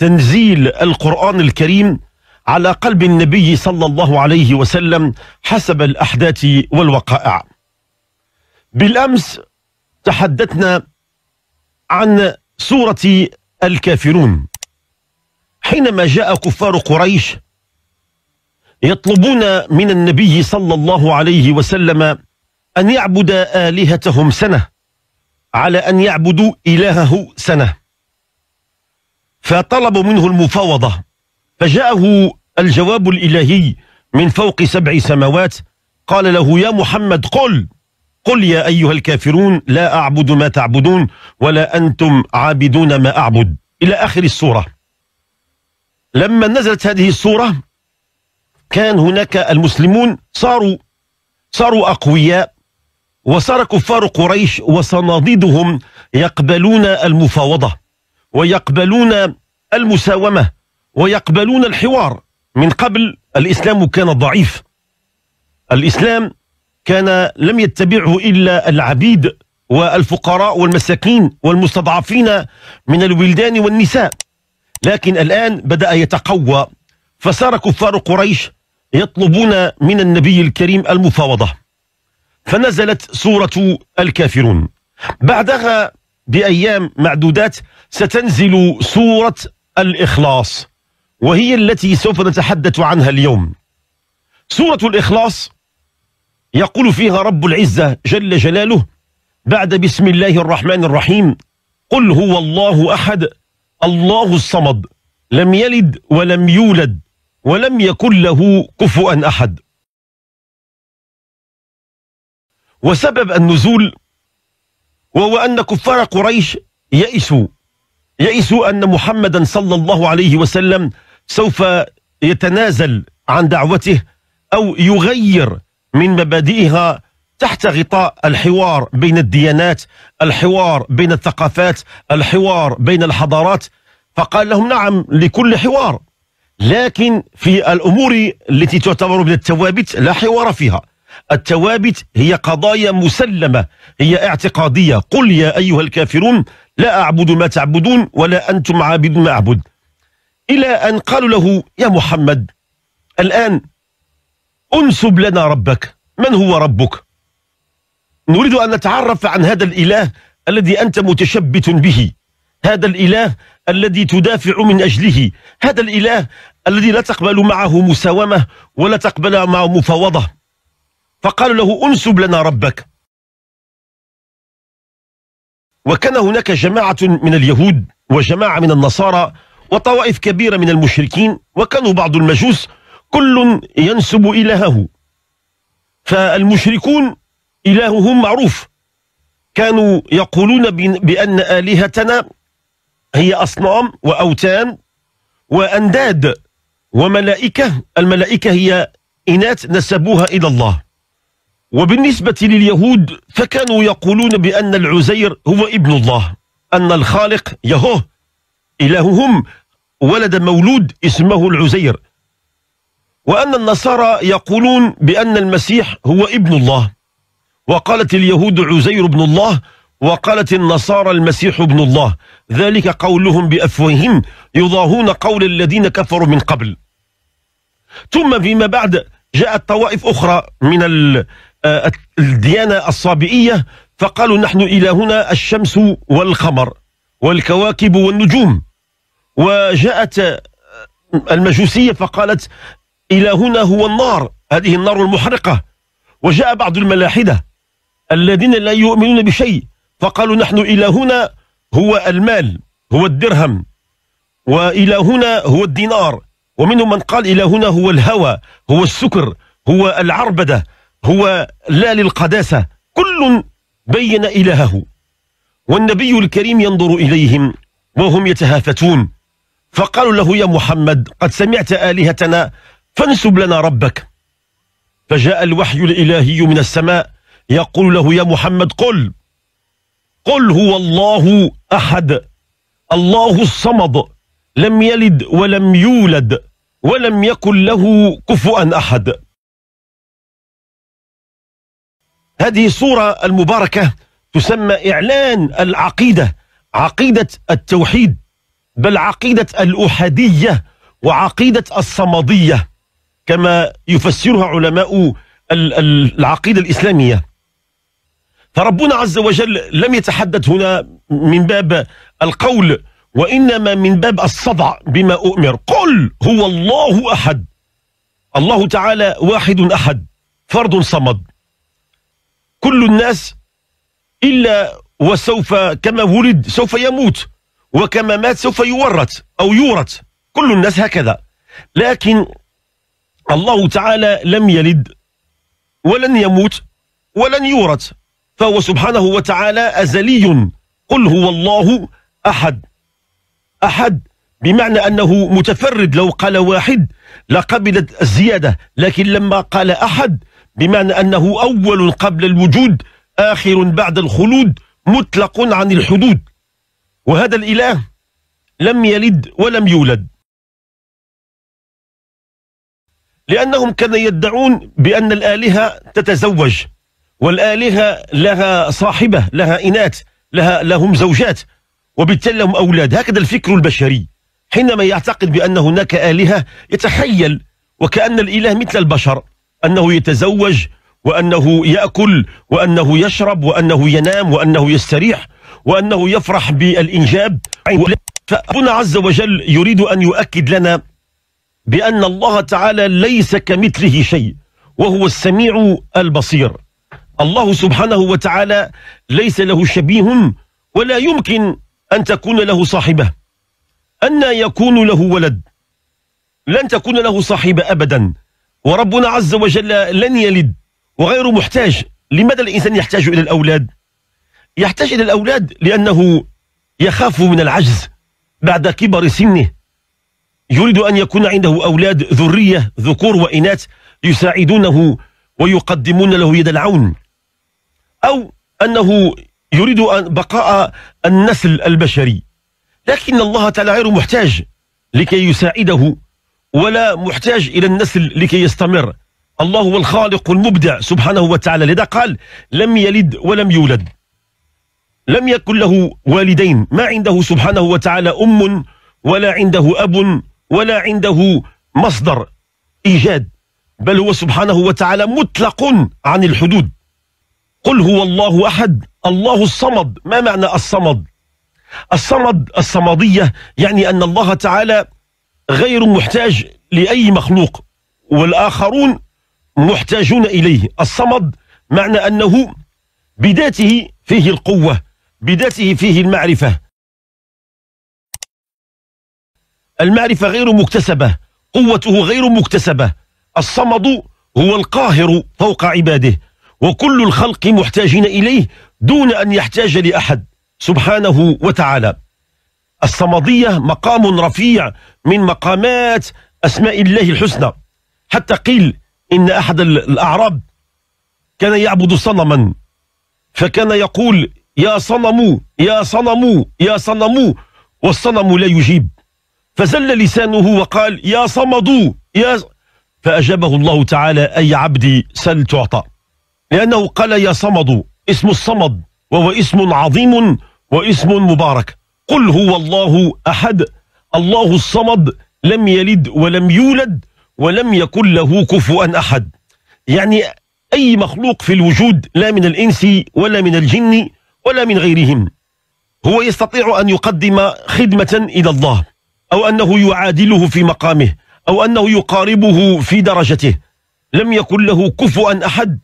تنزيل القرآن الكريم على قلب النبي صلى الله عليه وسلم حسب الأحداث والوقائع بالأمس تحدثنا عن سورة الكافرون حينما جاء كفار قريش يطلبون من النبي صلى الله عليه وسلم أن يعبد آلهتهم سنة على أن يعبدوا إلهه سنة فطلب منه المفاوضة فجاءه الجواب الإلهي من فوق سبع سماوات قال له يا محمد قل قل يا أيها الكافرون لا أعبد ما تعبدون ولا أنتم عابدون ما أعبد إلى آخر السورة لما نزلت هذه السورة كان هناك المسلمون صاروا صاروا أقوياء وصار كفار قريش وصناديدهم يقبلون المفاوضة ويقبلون المساومة ويقبلون الحوار من قبل الإسلام كان ضعيف الإسلام كان لم يتبعه إلا العبيد والفقراء والمساكين والمستضعفين من الولدان والنساء لكن الآن بدأ يتقوى فصار كفار قريش يطلبون من النبي الكريم المفاوضة فنزلت سورة الكافرون بعدها بأيام معدودات ستنزل سورة الإخلاص وهي التي سوف نتحدث عنها اليوم سورة الإخلاص يقول فيها رب العزة جل جلاله بعد بسم الله الرحمن الرحيم قل هو الله أحد الله الصمد لم يلد ولم يولد ولم يكن له كفؤا أحد وسبب النزول وهو أن كفار قريش يئسوا يئسوا أن محمدا صلى الله عليه وسلم سوف يتنازل عن دعوته أو يغير من مبادئها تحت غطاء الحوار بين الديانات الحوار بين الثقافات الحوار بين الحضارات فقال لهم نعم لكل حوار لكن في الأمور التي تعتبر من الثوابت لا حوار فيها الثوابت هي قضايا مسلمة هي اعتقادية قل يا أيها الكافرون لا أعبد ما تعبدون ولا أنتم عابدون ما أعبد إلى أن قالوا له يا محمد الآن أنسب لنا ربك من هو ربك نريد أن نتعرف عن هذا الإله الذي أنت متشبت به هذا الإله الذي تدافع من أجله هذا الإله الذي لا تقبل معه مساومة ولا تقبل معه مفاوضة فقالوا له انسب لنا ربك وكان هناك جماعة من اليهود وجماعة من النصارى وطوائف كبيرة من المشركين وكانوا بعض المجوس كل ينسب إلهه فالمشركون إلههم معروف كانوا يقولون بأن آلهتنا هي أصنام وأوتان وأنداد وملائكة الملائكة هي إناث نسبوها إلى الله وبالنسبة لليهود فكانوا يقولون بأن العزير هو ابن الله أن الخالق يهوه إلههم ولد مولود اسمه العزير وأن النصارى يقولون بأن المسيح هو ابن الله وقالت اليهود عزير ابن الله وقالت النصارى المسيح ابن الله ذلك قولهم بأفواههم يضاهون قول الذين كفروا من قبل ثم فيما بعد جاءت طوائف أخرى من آه، الديانة الصابئية فقالوا نحن إلى هنا الشمس والقمر والكواكب والنجوم وجاءت آه، المجوسية فقالت إلى هنا هو النار هذه النار المحرقة وجاء بعض الملاحدة الذين لا يؤمنون بشيء فقالوا نحن إلى هنا هو المال هو الدرهم وإلى هنا هو الدينار ومنهم من قال إلى هنا هو الهوى هو السكر هو العربدة هو لا للقداسة كل بين إلهه والنبي الكريم ينظر إليهم وهم يتهافتون فقالوا له يا محمد قد سمعت آلهتنا فانسب لنا ربك فجاء الوحي الإلهي من السماء يقول له يا محمد قل قل هو الله أحد الله الصمد لم يلد ولم يولد ولم يكن له كفؤا أحد هذه الصورة المباركة تسمى إعلان العقيدة عقيدة التوحيد بل عقيدة الأحادية وعقيدة الصمدية كما يفسرها علماء العقيدة الإسلامية فربنا عز وجل لم يتحدث هنا من باب القول وإنما من باب الصدع بما أؤمر قل هو الله أحد الله تعالى واحد أحد فرد صمد كل الناس إلا وسوف كما ولد سوف يموت وكما مات سوف يورث أو يورث كل الناس هكذا لكن الله تعالى لم يلد ولن يموت ولن يورث فهو سبحانه وتعالى أزلي قل هو الله أحد أحد بمعنى أنه متفرد لو قال واحد لقبلت الزيادة لكن لما قال أحد بمعنى أنه أول قبل الوجود آخر بعد الخلود مطلق عن الحدود وهذا الإله لم يلد ولم يولد لأنهم كانوا يدعون بأن الآلهة تتزوج والآلهة لها صاحبة لها إناث لها لهم زوجات وبالتالي لهم أولاد هكذا الفكر البشري حينما يعتقد بأن هناك آلهة يتخيل وكأن الإله مثل البشر أنه يتزوج وأنه يأكل وأنه يشرب وأنه ينام وأنه يستريح وأنه يفرح بالإنجاب طيب. فربنا عز وجل يريد أن يؤكد لنا بأن الله تعالى ليس كمثله شيء وهو السميع البصير الله سبحانه وتعالى ليس له شبيه ولا يمكن أن تكون له صاحبة أن يكون له ولد لن تكون له صاحبة أبدا وربنا عز وجل لن يلد وغير محتاج لماذا الإنسان يحتاج إلى الأولاد يحتاج إلى الأولاد لأنه يخاف من العجز بعد كبر سنه يريد أن يكون عنده أولاد ذرية ذكور وإناث يساعدونه ويقدمون له يد العون أو أنه يريد أن بقاء النسل البشري لكن الله تعالى غير محتاج لكي يساعده ولا محتاج إلى النسل لكي يستمر الله هو الخالق المبدع سبحانه وتعالى لذا قال لم يلد ولم يولد لم يكن له والدين ما عنده سبحانه وتعالى أم ولا عنده أب ولا عنده مصدر إيجاد بل هو سبحانه وتعالى مطلق عن الحدود قل هو الله أحد الله الصمد ما معنى الصمد الصمد الصمدية يعني أن الله تعالى غير محتاج لأي مخلوق والآخرون محتاجون إليه الصمد معنى أنه بذاته فيه القوة بذاته فيه المعرفة المعرفة غير مكتسبة قوته غير مكتسبة الصمد هو القاهر فوق عباده وكل الخلق محتاجين إليه دون أن يحتاج لأحد سبحانه وتعالى الصمدية مقام رفيع من مقامات أسماء الله الحسنى حتى قيل إن أحد الأعراب كان يعبد صنما فكان يقول يا صنم يا صنم يا صنم والصنم لا يجيب فزل لسانه وقال يا صمد يا فأجابه الله تعالى أي عبدي سل تعطى لأنه قال يا صمد اسم الصمد وهو اسم عظيم واسم مبارك قل هو الله أحد الله الصمد لم يلد ولم يولد ولم يكن له كفوا أحد يعني أي مخلوق في الوجود لا من الإنس ولا من الجن ولا من غيرهم هو يستطيع أن يقدم خدمة إلى الله أو أنه يعادله في مقامه أو أنه يقاربه في درجته لم يكن له كفوا أحد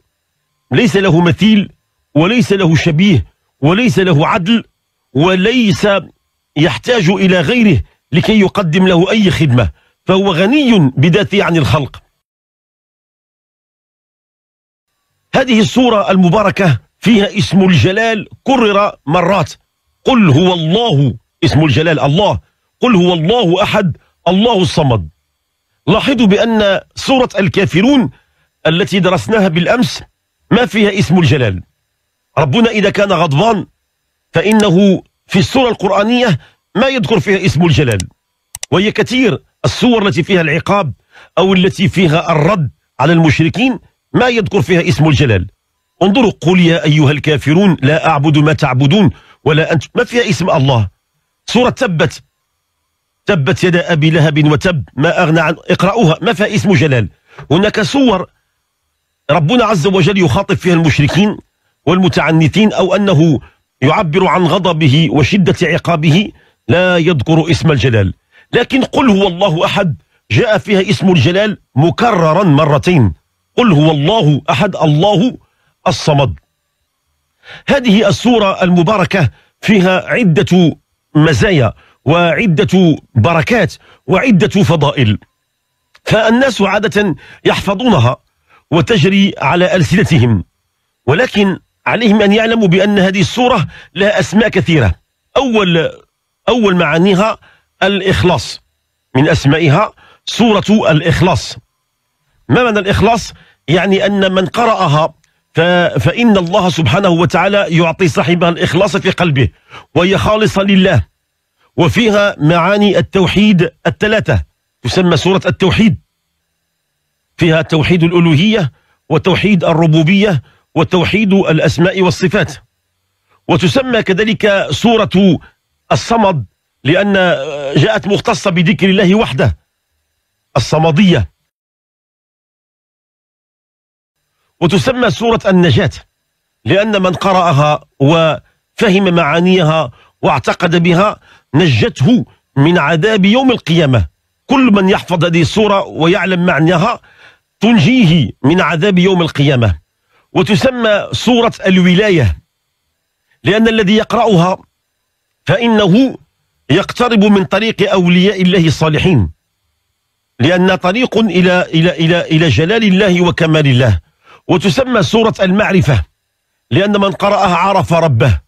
ليس له مثيل وليس له شبيه وليس له عدل وليس يحتاج إلى غيره لكي يقدم له أي خدمة فهو غني بذاته عن الخلق هذه الصورة المباركة فيها اسم الجلال كرر مرات قل هو الله اسم الجلال الله قل هو الله أحد الله الصمد لاحظوا بأن سورة الكافرون التي درسناها بالأمس ما فيها اسم الجلال ربنا إذا كان غضبان فإنه في السورة القرآنية ما يذكر فيها اسم الجلال وهي كثير الصور التي فيها العقاب أو التي فيها الرد على المشركين ما يذكر فيها اسم الجلال انظروا قل يا أيها الكافرون لا أعبد ما تعبدون ولا أنت ما فيها اسم الله سورة تبت تبت يد أبي لهب وتب ما أغنى عن اقرأوها ما فيها اسم جلال هناك صور ربنا عز وجل يخاطب فيها المشركين والمتعنتين أو أنه يعبر عن غضبه وشدة عقابه لا يذكر اسم الجلال لكن قل هو الله أحد جاء فيها اسم الجلال مكررا مرتين قل هو الله أحد الله الصمد هذه السورة المباركة فيها عدة مزايا وعدة بركات وعدة فضائل فالناس عادة يحفظونها وتجري على ألسنتهم ولكن عليهم أن يعلموا بأن هذه السورة لها أسماء كثيرة أول أول معانيها الإخلاص من أسمائها سورة الإخلاص ما معنى الإخلاص؟ يعني أن من قرأها فإن الله سبحانه وتعالى يعطي صاحبها الإخلاص في قلبه وهي خالصة لله وفيها معاني التوحيد الثلاثة تسمى سورة التوحيد فيها توحيد الألوهية وتوحيد الربوبية وتوحيد الأسماء والصفات وتسمى كذلك سورة الصمد لأن آه، جاءت مختصة بذكر الله وحده الصمدية وتسمى سورة النجاة لأن من قرأها وفهم معانيها واعتقد بها نجته من عذاب يوم القيامة كل من يحفظ هذه السورة ويعلم معناها تنجيه من عذاب يوم القيامة وتسمى سورة الولاية لأن الذي يقرأها فإنه يقترب من طريق أولياء الله الصالحين لأن طريق إلى, إلى, إلى, إلى جلال الله وكمال الله وتسمى سورة المعرفة لأن من قرأها عرف ربه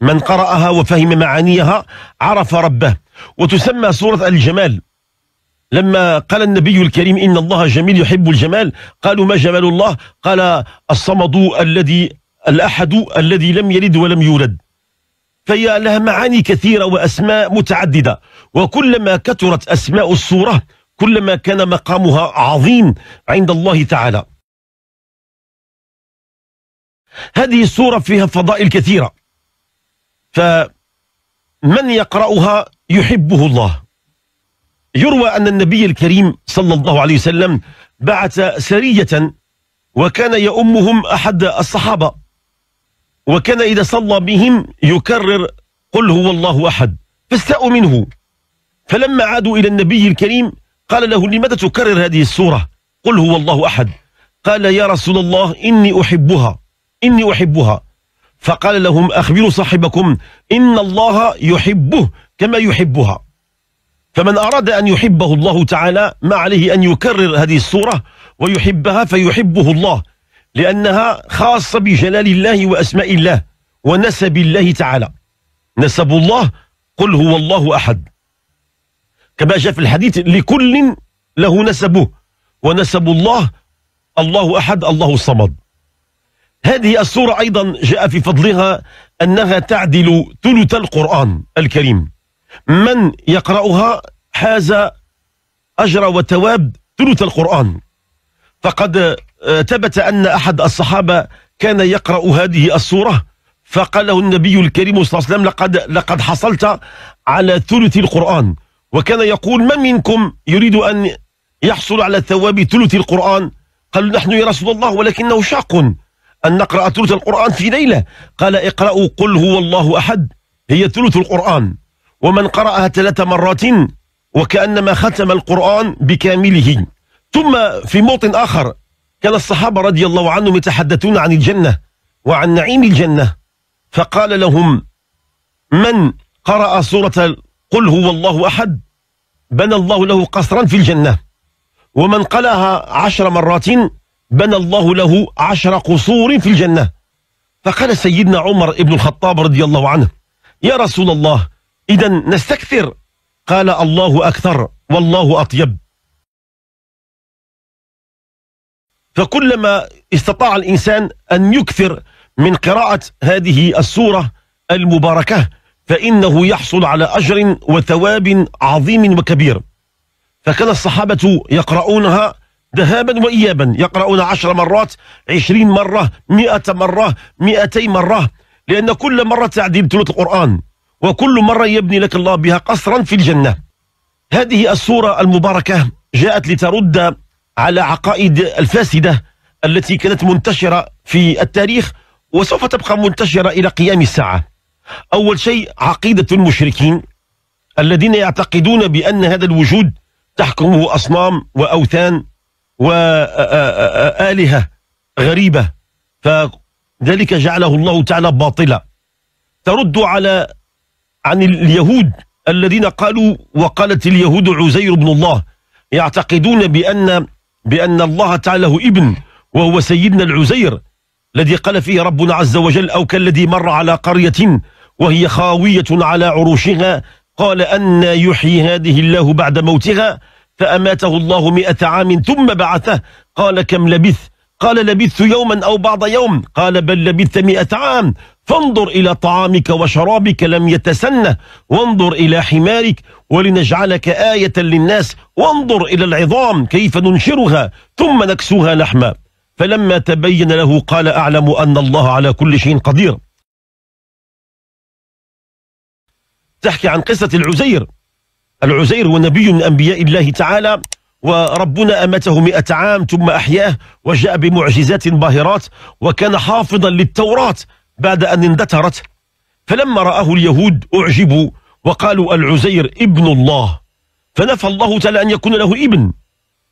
من قرأها وفهم معانيها عرف ربه وتسمى سورة الجمال لما قال النبي الكريم إن الله جميل يحب الجمال قالوا ما جمال الله قال الصمد الذي الأحد الذي لم يلد ولم يولد فهي لها معاني كثيرة وأسماء متعددة وكلما كثرت أسماء السورة كلما كان مقامها عظيم عند الله تعالى هذه السورة فيها فضائل كثيرة فمن يقرأها يحبه الله يروى أن النبي الكريم صلى الله عليه وسلم بعث سرية وكان يأمهم أحد الصحابة وكان إذا صلى بهم يكرر قل هو الله أحد فاستاءوا منه فلما عادوا إلى النبي الكريم قال له لماذا تكرر هذه السورة قل هو الله أحد قال يا رسول الله إني أحبها إني أحبها فقال لهم أخبروا صاحبكم إن الله يحبه كما يحبها فمن أراد أن يحبه الله تعالى ما عليه أن يكرر هذه السورة ويحبها فيحبه الله لأنها خاصة بجلال الله وأسماء الله ونسب الله تعالى نسب الله قل هو الله أحد كما جاء في الحديث لكل له نسبه ونسب الله الله أحد الله الصمد هذه السورة أيضا جاء في فضلها أنها تعدل ثلث القرآن الكريم من يقرأها حاز أجر وتواب ثلث القرآن فقد آه، ثبت أن أحد الصحابة كان يقرأ هذه السورة فقال له النبي الكريم صلى الله عليه وسلم لقد, لقد حصلت على ثلث القرآن وكان يقول من منكم يريد أن يحصل على ثواب ثلث القرآن قالوا نحن يا رسول الله ولكنه شاق أن نقرأ ثلث القرآن في ليلة قال اقرأوا قل هو الله أحد هي ثلث القرآن ومن قرأها ثلاث مرات وكأنما ختم القرآن بكامله ثم في موطن آخر كان الصحابة رضي الله عنهم يتحدثون عن الجنة وعن نعيم الجنة فقال لهم من قرأ سورة قل هو الله أحد بنى الله له قصرا في الجنة ومن قلها عشر مرات بنى الله له عشر قصور في الجنة فقال سيدنا عمر ابن الخطاب رضي الله عنه يا رسول الله إذا نستكثر قال الله أكثر والله أطيب فكلما استطاع الإنسان أن يكثر من قراءة هذه السورة المباركة فإنه يحصل على أجر وثواب عظيم وكبير فكان الصحابة يقرؤونها ذهابا وإيابا يقرؤون عشر مرات عشرين مرة مئة مرة مئتي مرة لأن كل مرة تعديل تلوت القرآن وكل مرة يبني لك الله بها قصرا في الجنة هذه السورة المباركة جاءت لترد على عقائد الفاسدة التي كانت منتشرة في التاريخ وسوف تبقى منتشرة إلى قيام الساعة أول شيء عقيدة المشركين الذين يعتقدون بأن هذا الوجود تحكمه أصنام وأوثان وآلهة غريبة فذلك جعله الله تعالى باطلا ترد على عن اليهود الذين قالوا وقالت اليهود عزير بن الله يعتقدون بأن بأن الله تعالى له ابن وهو سيدنا العزير الذي قال فيه ربنا عز وجل أو كالذي مر على قرية وهي خاوية على عروشها قال أن يحيي هذه الله بعد موتها فأماته الله مئة عام ثم بعثه قال كم لبث قال لبثت يوما أو بعض يوم قال بل لبثت مئة عام فانظر إلى طعامك وشرابك لم يتسنه وانظر إلى حمارك ولنجعلك آية للناس وانظر إلى العظام كيف ننشرها ثم نكسوها لحما فلما تبين له قال أعلم أن الله على كل شيء قدير تحكي عن قصة العزير العزير هو نبي من أنبياء الله تعالى وربنا أمته مئة عام ثم أحياه وجاء بمعجزات باهرات وكان حافظا للتوراة بعد أن اندثرت فلما رآه اليهود أعجبوا وقالوا العزير ابن الله فنفى الله تعالى أن يكون له ابن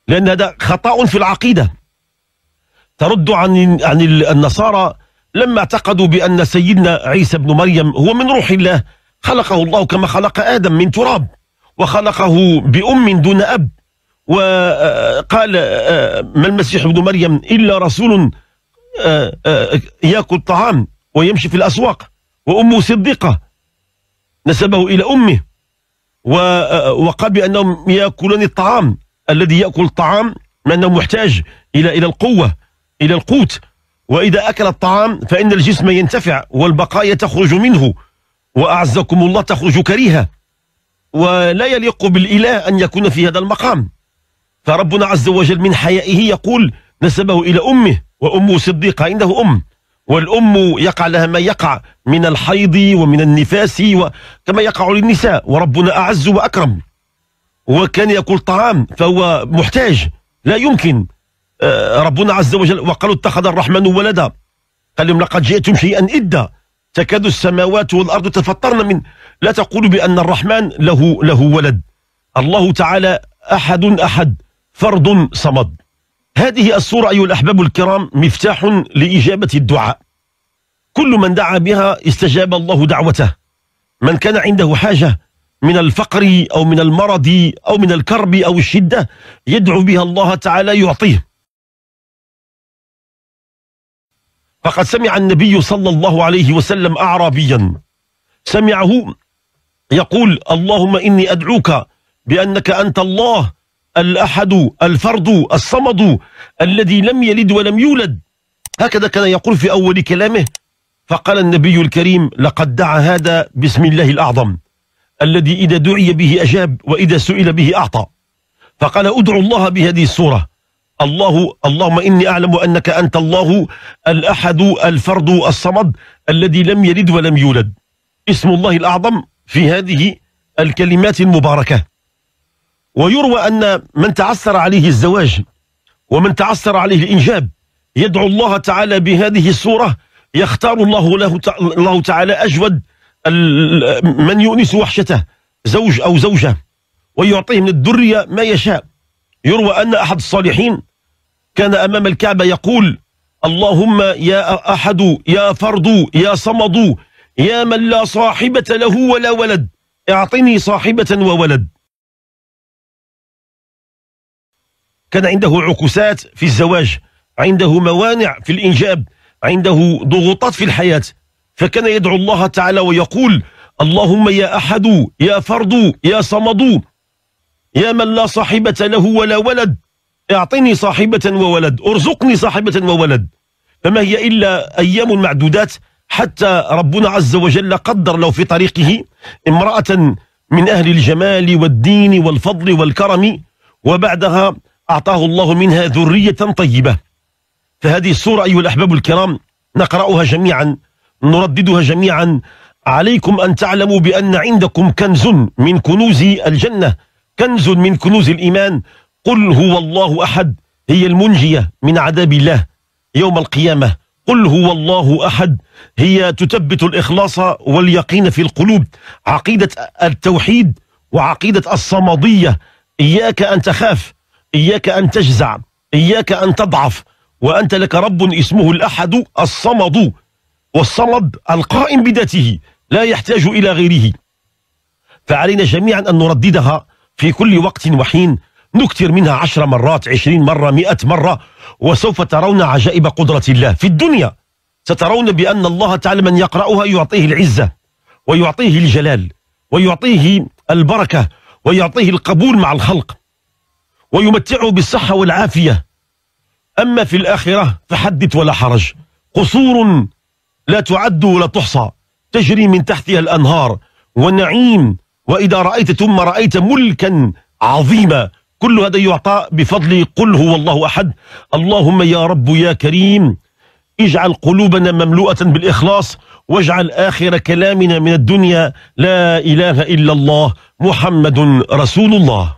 لأن هذا خطأ في العقيدة ترد عن عن النصارى لما اعتقدوا بأن سيدنا عيسى بن مريم هو من روح الله خلقه الله كما خلق آدم من تراب وخلقه بأم دون أب وقال آه، ما المسيح ابن مريم إلا رسول آه، آه، يأكل الطعام ويمشي في الأسواق وأمه صديقة نسبه إلى أمه وقال بأنهم يأكلون الطعام الذي يأكل الطعام لأنه محتاج إلى إلى القوة إلى القوت وإذا أكل الطعام فإن الجسم ينتفع والبقايا تخرج منه وأعزكم الله تخرج كريهة ولا يليق بالإله أن يكون في هذا المقام فربنا عز وجل من حيائه يقول نسبه إلى أمه وأمه صديقة عنده أم والأم يقع لها ما يقع من الحيض ومن النفاس كما يقع للنساء وربنا أعز وأكرم وكان يقول طعام فهو محتاج لا يمكن آه، ربنا عز وجل وقالوا اتخذ الرحمن ولدا قال لهم لقد جئتم شيئا إدا تكاد السماوات والأرض تفطرن من لا تقول بأن الرحمن له له ولد الله تعالى أحد أحد فرض صمد هذه الصورة أيها الأحباب الكرام مفتاح لإجابة الدعاء كل من دعا بها استجاب الله دعوته من كان عنده حاجة من الفقر أو من المرض أو من الكرب أو الشدة يدعو بها الله تعالى يعطيه فقد سمع النبي صلى الله عليه وسلم أعرابيا سمعه يقول اللهم إني أدعوك بأنك أنت الله الأحد الفرد الصمد الذي لم يلد ولم يولد هكذا كان يقول في أول كلامه فقال النبي الكريم لقد دعا هذا باسم الله الأعظم الذي إذا دعي به أجاب وإذا سئل به أعطى فقال ادعو الله بهذه الصورة الله اللهم إني أعلم أنك أنت الله الأحد الفرد الصمد الذي لم يلد ولم يولد اسم الله الأعظم في هذه الكلمات المباركة ويروى أن من تعسر عليه الزواج ومن تعسر عليه الإنجاب يدعو الله تعالى بهذه الصورة يختار الله له الله تعالى أجود من يؤنس وحشته زوج أو زوجة ويعطيه من الدرية ما يشاء يروى أن أحد الصالحين كان أمام الكعبة يقول اللهم يا أحد يا فرد يا صمد يا من لا صاحبة له ولا ولد اعطني صاحبة وولد كان عنده عكوسات في الزواج عنده موانع في الإنجاب عنده ضغوطات في الحياة فكان يدعو الله تعالى ويقول اللهم يا أحد يا فرد يا صمد يا من لا صاحبة له ولا ولد اعطني صاحبة وولد ارزقني صاحبة وولد فما هي إلا أيام معدودات حتى ربنا عز وجل قدر له في طريقه امرأة من أهل الجمال والدين والفضل والكرم وبعدها أعطاه الله منها ذرية طيبة فهذه الصورة أيها الأحباب الكرام نقرأها جميعا نرددها جميعا عليكم أن تعلموا بأن عندكم كنز من كنوز الجنة كنز من كنوز الإيمان قل هو الله أحد هي المنجية من عذاب الله يوم القيامة قل هو الله أحد هي تثبت الإخلاص واليقين في القلوب عقيدة التوحيد وعقيدة الصمدية إياك أن تخاف إياك أن تجزع إياك أن تضعف وأنت لك رب اسمه الأحد الصمد والصمد القائم بذاته لا يحتاج إلى غيره فعلينا جميعا أن نرددها في كل وقت وحين نكثر منها عشر مرات عشرين مرة مئة مرة وسوف ترون عجائب قدرة الله في الدنيا سترون بأن الله تعالى من يقرأها يعطيه العزة ويعطيه الجلال ويعطيه البركة ويعطيه القبول مع الخلق ويمتعه بالصحة والعافية أما في الآخرة فحدث ولا حرج قصور لا تعد ولا تحصى تجري من تحتها الأنهار ونعيم وإذا رأيت ثم رأيت ملكا عظيما كل هذا يعطى بفضل قل هو الله أحد اللهم يا رب يا كريم اجعل قلوبنا مملوءة بالإخلاص واجعل آخر كلامنا من الدنيا لا إله إلا الله محمد رسول الله